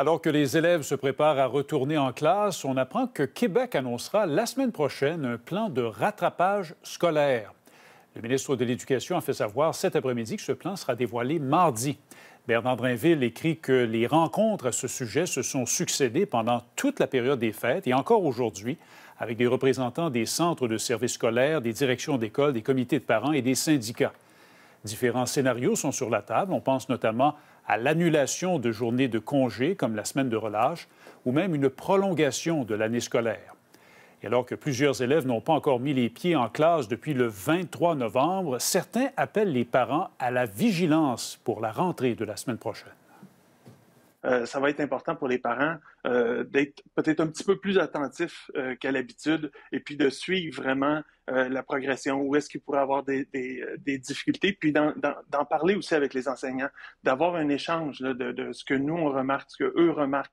Alors que les élèves se préparent à retourner en classe, on apprend que Québec annoncera la semaine prochaine un plan de rattrapage scolaire. Le ministre de l'Éducation a fait savoir cet après-midi que ce plan sera dévoilé mardi. Bernard Drinville écrit que les rencontres à ce sujet se sont succédées pendant toute la période des fêtes et encore aujourd'hui avec des représentants des centres de services scolaires, des directions d'école, des comités de parents et des syndicats. Différents scénarios sont sur la table. On pense notamment à l'annulation de journées de congé, comme la semaine de relâche ou même une prolongation de l'année scolaire. Et alors que plusieurs élèves n'ont pas encore mis les pieds en classe depuis le 23 novembre, certains appellent les parents à la vigilance pour la rentrée de la semaine prochaine. Euh, ça va être important pour les parents euh, d'être peut-être un petit peu plus attentifs euh, qu'à l'habitude et puis de suivre vraiment la progression, où est-ce qu'ils pourraient avoir des, difficultés, puis d'en parler aussi avec les enseignants, d'avoir un échange de, de, ce que nous, on remarque, ce que eux remarquent,